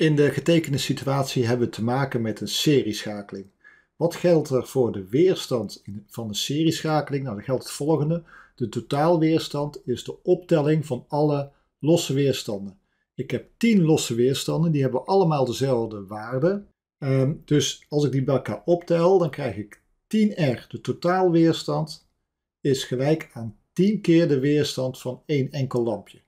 In de getekende situatie hebben we te maken met een serieschakeling. Wat geldt er voor de weerstand van de serieschakeling? Nou, dan geldt het volgende. De totaalweerstand is de optelling van alle losse weerstanden. Ik heb 10 losse weerstanden, die hebben allemaal dezelfde waarde. Ehm, dus als ik die bij elkaar optel, dan krijg ik 10R. De totaalweerstand is gelijk aan 10 keer de weerstand van één enkel lampje.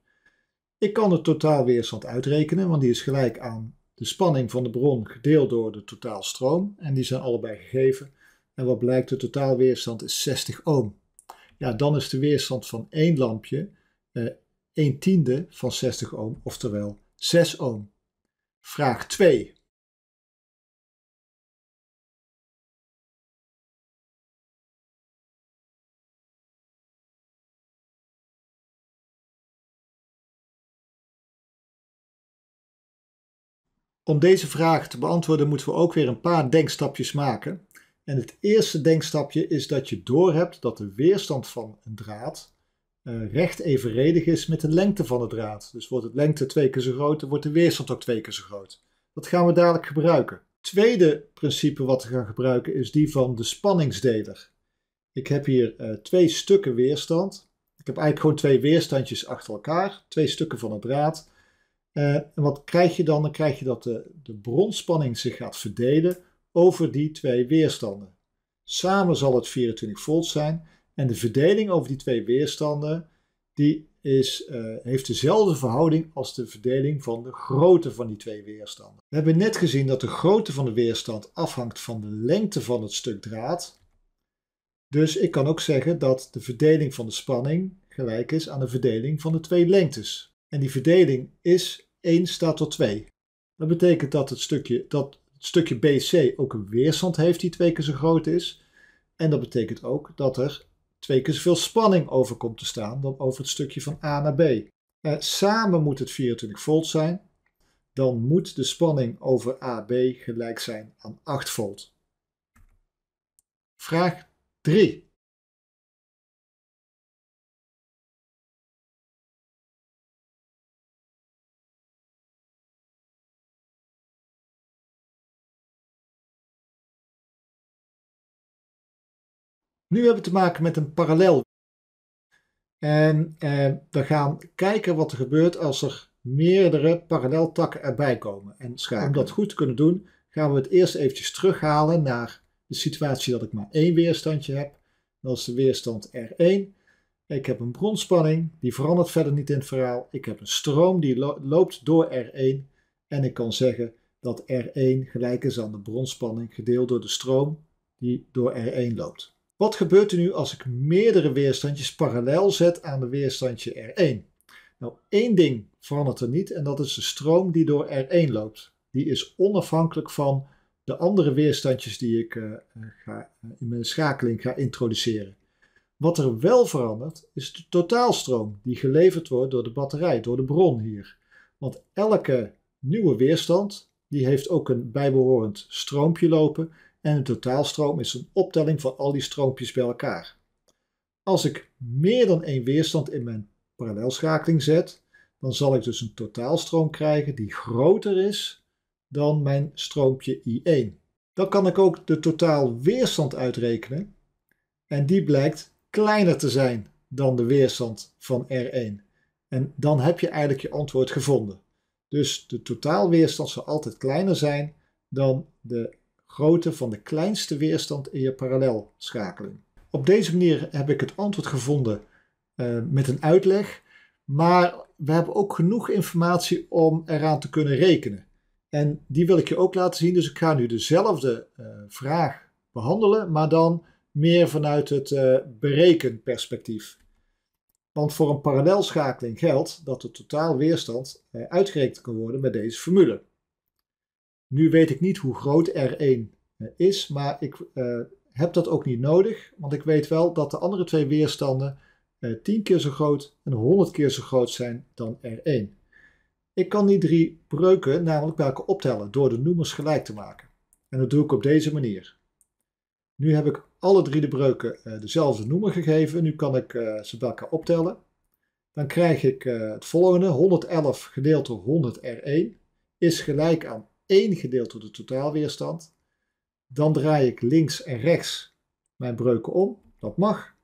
Ik kan de totaalweerstand uitrekenen, want die is gelijk aan de spanning van de bron gedeeld door de totaalstroom. En die zijn allebei gegeven. En wat blijkt, de totaalweerstand is 60 ohm. Ja, dan is de weerstand van één lampje eh, 1 tiende van 60 ohm, oftewel 6 ohm. Vraag 2. Om deze vraag te beantwoorden moeten we ook weer een paar denkstapjes maken. En het eerste denkstapje is dat je doorhebt dat de weerstand van een draad eh, recht evenredig is met de lengte van de draad. Dus wordt de lengte twee keer zo groot, dan wordt de weerstand ook twee keer zo groot. Dat gaan we dadelijk gebruiken. Tweede principe wat we gaan gebruiken is die van de spanningsdeler. Ik heb hier eh, twee stukken weerstand. Ik heb eigenlijk gewoon twee weerstandjes achter elkaar, twee stukken van een draad. Eh, en wat krijg je dan? Dan krijg je dat de, de bronspanning zich gaat verdelen over die twee weerstanden. Samen zal het 24 volt zijn en de verdeling over die twee weerstanden die is, eh, heeft dezelfde verhouding als de verdeling van de grootte van die twee weerstanden. We hebben net gezien dat de grootte van de weerstand afhangt van de lengte van het stuk draad. Dus ik kan ook zeggen dat de verdeling van de spanning gelijk is aan de verdeling van de twee lengtes. En die verdeling is 1 staat tot 2. Dat betekent dat het stukje, dat het stukje BC ook een weerstand heeft die twee keer zo groot is. En dat betekent ook dat er twee keer zoveel spanning over komt te staan dan over het stukje van A naar B. Eh, samen moet het 24 volt zijn. Dan moet de spanning over AB gelijk zijn aan 8 volt. Vraag 3. Nu hebben we te maken met een parallel. En eh, we gaan kijken wat er gebeurt als er meerdere paralleltakken erbij komen. En om dat goed te kunnen doen, gaan we het eerst eventjes terughalen naar de situatie dat ik maar één weerstandje heb. Dat is de weerstand R1. Ik heb een bronspanning, die verandert verder niet in het verhaal. Ik heb een stroom die loopt door R1. En ik kan zeggen dat R1 gelijk is aan de bronspanning gedeeld door de stroom die door R1 loopt. Wat gebeurt er nu als ik meerdere weerstandjes parallel zet aan de weerstandje R1? Nou, één ding verandert er niet en dat is de stroom die door R1 loopt. Die is onafhankelijk van de andere weerstandjes die ik eh, eh, ga, eh, in mijn schakeling ga introduceren. Wat er wel verandert is de totaalstroom die geleverd wordt door de batterij, door de bron hier. Want elke nieuwe weerstand die heeft ook een bijbehorend stroompje lopen en een totaalstroom is een optelling van al die stroompjes bij elkaar. Als ik meer dan één weerstand in mijn parallelschakeling zet, dan zal ik dus een totaalstroom krijgen die groter is dan mijn stroompje I1. Dan kan ik ook de totaalweerstand uitrekenen en die blijkt kleiner te zijn dan de weerstand van R1. En dan heb je eigenlijk je antwoord gevonden. Dus de totaalweerstand zal altijd kleiner zijn dan de grootte van de kleinste weerstand in je parallelschakeling. Op deze manier heb ik het antwoord gevonden eh, met een uitleg, maar we hebben ook genoeg informatie om eraan te kunnen rekenen. En die wil ik je ook laten zien, dus ik ga nu dezelfde eh, vraag behandelen, maar dan meer vanuit het uh, berekenperspectief. Want voor een parallelschakeling geldt dat de totaalweerstand uitgerekend kan worden met deze formule. Nu weet ik niet hoe groot R1 eh, is, maar ik eh, heb dat ook niet nodig, want ik weet wel dat de andere twee weerstanden uh, eh, 10 keer zo groot en 100 keer zo groot zijn dan R1. Ik kan die drie breuken namelijk bij elkaar optellen door de noemers gelijk te maken. En dat doe ik op deze manier. Nu heb ik alle drie de breuken dezelfde noemer gegeven. Nu kan ik ze bij elkaar optellen. Dan krijg ik het volgende. 111 gedeeld door 100 R1 is gelijk aan 1 gedeeld door de totaalweerstand. Dan draai ik links en rechts mijn breuken om. Dat mag.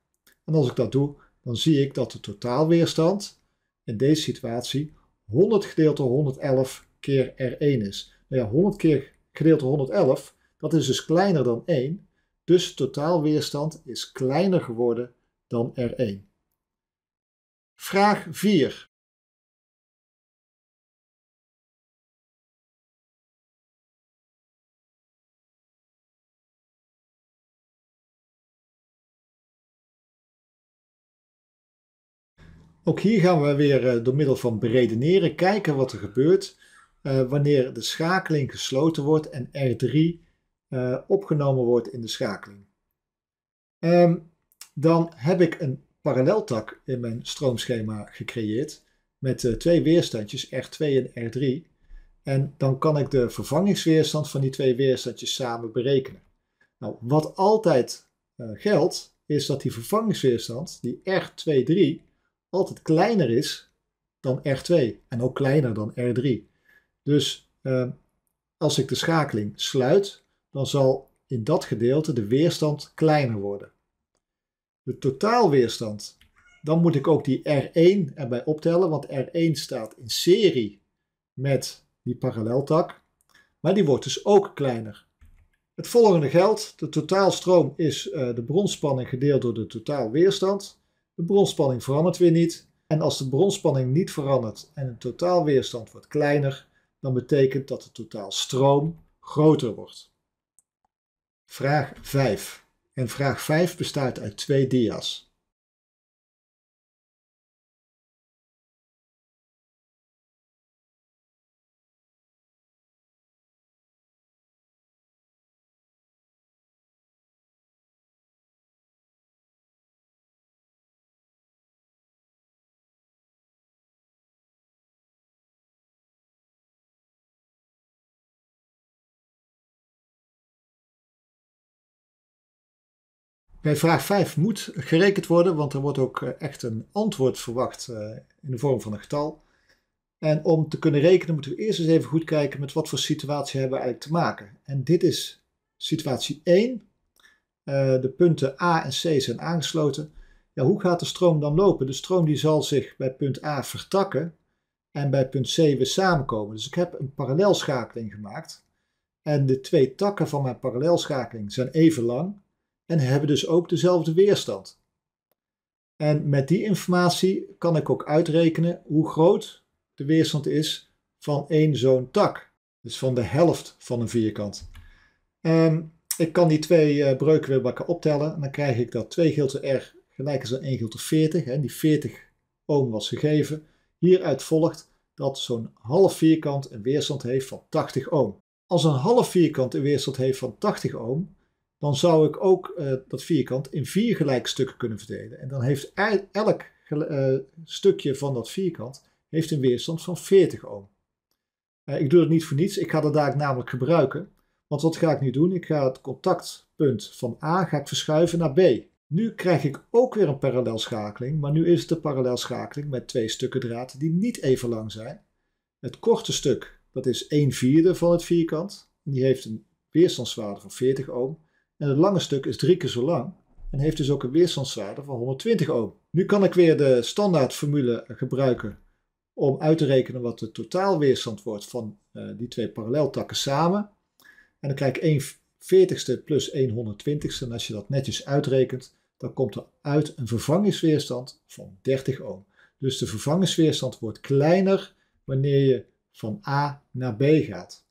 En als ik dat doe, dan zie ik dat de totaalweerstand in deze situatie 100 gedeeld door 111 keer R1 is. Nou ja, 100 keer gedeeld door 111, dat is dus kleiner dan 1. Dus de totaalweerstand is kleiner geworden dan R1. Vraag 4. Ook hier gaan we weer eh, door middel van beredeneren kijken wat er gebeurt eh, wanneer de schakeling gesloten wordt en R3 eh, opgenomen wordt in de schakeling. Ehm, dan heb ik een paralleltak in mijn stroomschema gecreëerd met twee weerstandjes R2 en R3. En dan kan ik de vervangingsweerstand van die twee weerstandjes samen berekenen. Nou, wat altijd geldt, is dat die vervangingsweerstand, die R23, altijd kleiner is dan R2 en ook kleiner dan R3. Dus eh, als ik de schakeling sluit, dan zal in dat gedeelte de weerstand kleiner worden. De totaalweerstand, dan moet ik ook die R1 erbij optellen, want R1 staat in serie met die paralleltak, maar die wordt dus ook kleiner. Het volgende geldt, de totaalstroom is eh, de bronspanning gedeeld door de totaalweerstand. De bronspanning verandert weer niet. En als de bronspanning niet verandert en een totaalweerstand wordt kleiner, dan betekent dat de totaalstroom groter wordt. Vraag 5. En vraag 5 bestaat uit twee dia's. Bij vraag 5 moet gerekend worden, want er wordt ook eh, echt een antwoord verwacht eh, in de vorm van een getal. En om te kunnen rekenen moeten we eerst eens even goed kijken met wat voor situatie hebben we eigenlijk te maken. En dit is situatie 1. Eh, de punten A en C zijn aangesloten. Ja, hoe gaat de stroom dan lopen? De stroom die zal zich bij punt A vertakken en bij punt C weer samenkomen. Dus ik heb een parallelschakeling gemaakt. En de twee takken van mijn parallelschakeling zijn even lang en hebben dus ook dezelfde weerstand. En met die informatie kan ik ook uitrekenen hoe groot de weerstand is van één zo'n tak. Dus van de helft van een vierkant. En ik kan die twee eh, breuken weer bij elkaar optellen. En dan krijg ik dat 2 gilte R gelijk is aan 1 gilte 40. Hè, die 40 ohm was gegeven. Hieruit volgt dat zo'n half vierkant een weerstand heeft van 80 ohm. Als een half vierkant een weerstand heeft van 80 ohm, dan zou ik ook eh, dat vierkant in vier gelijke stukken kunnen verdelen. En dan heeft elk eh, stukje van dat vierkant heeft een weerstand van 40 ohm. Eh, ik doe dat niet voor niets, ik ga dat daar namelijk gebruiken. Want wat ga ik nu doen? Ik ga het contactpunt van A ga ik verschuiven naar B. Nu krijg ik ook weer een parallelschakeling, maar nu is het een parallelschakeling met twee stukken draad die niet even lang zijn. Het korte stuk, dat is 1 vierde van het vierkant, die heeft een weerstandswaarde van 40 ohm. En het lange stuk is drie keer zo lang en heeft dus ook een weerstandswaarde van 120 ohm. Nu kan ik weer de standaardformule gebruiken om uit te rekenen wat de totaalweerstand wordt van eh, die twee paralleltakken samen. En dan krijg ik 1 40ste plus 1 120ste. En als je dat netjes uitrekent, dan komt er uit een vervangingsweerstand van 30 ohm. Dus de vervangingsweerstand wordt kleiner wanneer je van A naar B gaat.